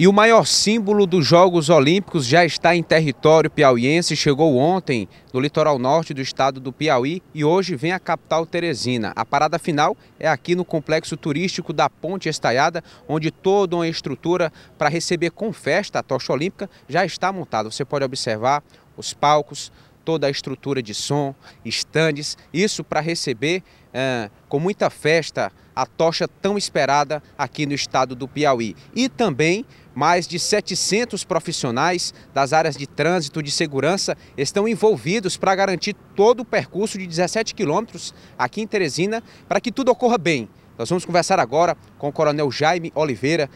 E o maior símbolo dos Jogos Olímpicos já está em território piauiense, chegou ontem no litoral norte do estado do Piauí e hoje vem à capital Teresina. A parada final é aqui no complexo turístico da Ponte Estaiada, onde toda uma estrutura para receber com festa a tocha olímpica já está montada. Você pode observar os palcos, toda a estrutura de som, estandes, isso para receber é, com muita festa, a tocha tão esperada aqui no estado do Piauí. E também mais de 700 profissionais das áreas de trânsito de segurança estão envolvidos para garantir todo o percurso de 17 quilômetros aqui em Teresina para que tudo ocorra bem. Nós vamos conversar agora com o Coronel Jaime Oliveira,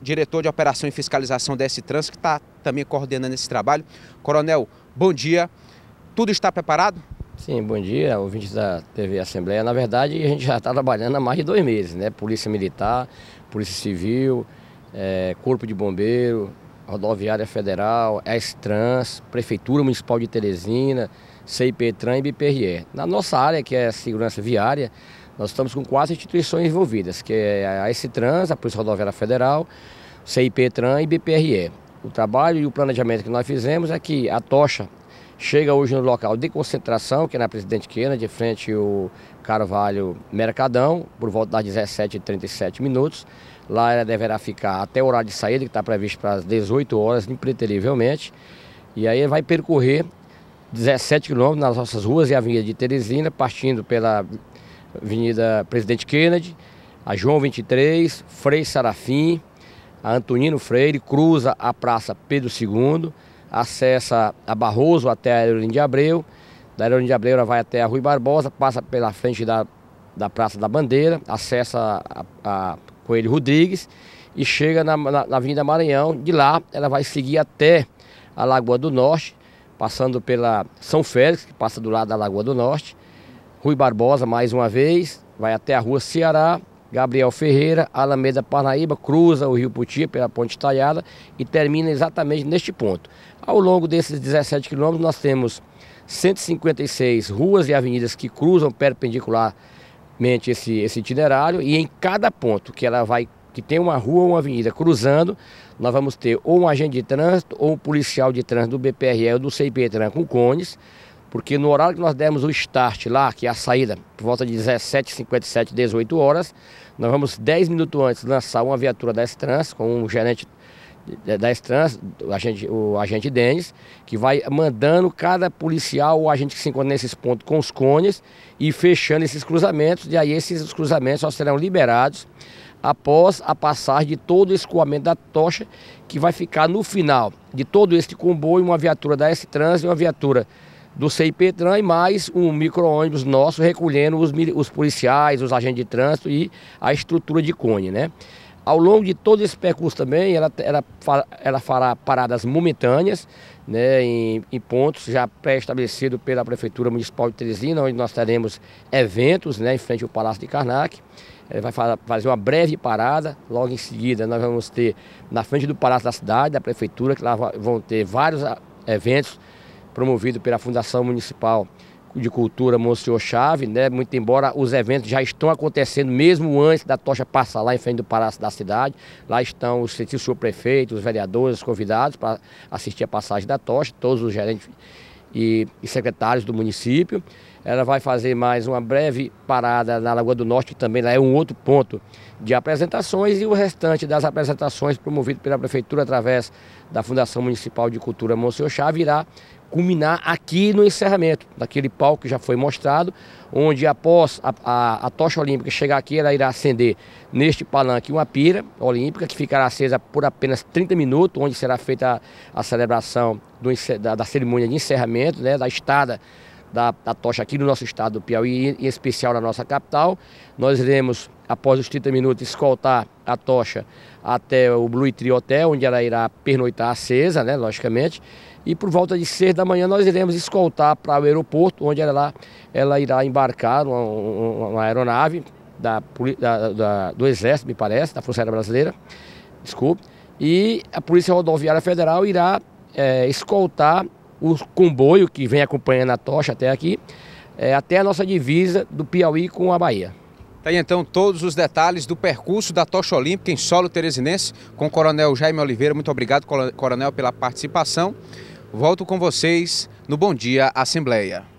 diretor de Operação e Fiscalização da S-Trans, que está também coordenando esse trabalho. Coronel, bom dia. Tudo está preparado? Sim, bom dia, ouvintes da TV Assembleia. Na verdade, a gente já está trabalhando há mais de dois meses, né? Polícia Militar, Polícia Civil, é, Corpo de Bombeiro, Rodoviária Federal, S-Trans, Prefeitura Municipal de Teresina, CIP-TRAN e BPRE. Na nossa área, que é a segurança viária, nós estamos com quatro instituições envolvidas, que é a S-Trans, a Polícia Rodoviária Federal, CIP-TRAN e BPRE. O trabalho e o planejamento que nós fizemos é que a tocha chega hoje no local de concentração, que é na Presidente Quena, de frente ao Carvalho Mercadão, por volta das 17h37 minutos. Lá ela deverá ficar até o horário de saída, que está previsto para as 18 horas, impreterivelmente. E aí vai percorrer 17 quilômetros nas nossas ruas e avenida de Teresina, partindo pela Avenida Presidente Kennedy, a João 23, Frei Sarafim, a Antonino Freire, cruza a Praça Pedro II, acessa a Barroso até a Aerolínea de Abreu, da Aerolínea de Abreu ela vai até a Rui Barbosa, passa pela frente da, da Praça da Bandeira, acessa a, a Coelho Rodrigues e chega na, na, na Avenida Maranhão. De lá ela vai seguir até a Lagoa do Norte, passando pela São Félix, que passa do lado da Lagoa do Norte, Rui Barbosa mais uma vez, vai até a Rua Ceará, Gabriel Ferreira, Alameda Parnaíba, cruza o Rio Puti pela Ponte Talhada e termina exatamente neste ponto. Ao longo desses 17 quilômetros, nós temos 156 ruas e avenidas que cruzam perpendicularmente esse, esse itinerário e em cada ponto que ela vai que tem uma rua ou uma avenida cruzando, nós vamos ter ou um agente de trânsito ou um policial de trânsito do BPRE ou do CIPETRAN com cones porque no horário que nós demos o start lá, que é a saída, por volta de 17h57, 18 horas, nós vamos 10 minutos antes lançar uma viatura da Estrans com o gerente da Estrans, o agente, o agente Denis, que vai mandando cada policial ou agente que se encontra nesses pontos com os cones e fechando esses cruzamentos, e aí esses cruzamentos só serão liberados após a passagem de todo o escoamento da tocha, que vai ficar no final de todo este comboio, uma viatura da S-Trans e uma viatura do CIPETRAN e mais um micro-ônibus nosso recolhendo os, os, policiais, os agentes de trânsito e a estrutura de Cone, né? Ao longo de todo esse percurso também, ela, ela, ela fará paradas momentâneas né, em, em pontos já pré-estabelecidos pela Prefeitura Municipal de Teresina, onde nós teremos eventos né, em frente ao Palácio de Karnak. Ela vai fazer uma breve parada, logo em seguida nós vamos ter na frente do Palácio da Cidade, da Prefeitura, que lá vão ter vários ah, eventos promovido pela Fundação Municipal de Cultura Monsenhor Chave, né? Muito embora os eventos já estão acontecendo mesmo antes da tocha passar lá em frente do Palácio da Cidade. Lá estão os o senhor prefeito, os vereadores, os convidados para assistir a passagem da tocha, todos os gerentes e, secretários do município. Ela vai fazer mais uma breve parada na Lagoa do Norte, que também lá é um outro ponto de apresentações, e o restante das apresentações promovido pela Prefeitura através da Fundação Municipal de Cultura Monsenhor Chave irá culminar aqui no encerramento, daquele palco que já foi mostrado, onde após a, a, a tocha olímpica chegar aqui, ela irá acender neste palanque uma pira olímpica, que ficará acesa por apenas 30 minutos, onde será feita a, a celebração do, da, da, cerimônia de encerramento, né, da estada da, da, tocha aqui no nosso estado do Piauí, em especial na nossa capital. Nós iremos, após os 30 minutos, escoltar a tocha até o Blue Tree Hotel, onde ela irá pernoitar acesa, né, logicamente e por volta de 6 da manhã nós iremos escoltar para o aeroporto, onde ela, lá, ela irá embarcar uma, uma aeronave da, da, da, do Exército, me parece, da Força Aérea Brasileira, desculpe, e a Polícia Rodoviária Federal irá é, escoltar o comboio que vem acompanhando a tocha até aqui, é, até a nossa divisa do Piauí com a Bahia. Tá aí então todos os detalhes do percurso da tocha olímpica em solo teresinense com o coronel Jaime Oliveira. Muito obrigado, coronel, pela participação. Volto com vocês no Bom Dia Assembleia.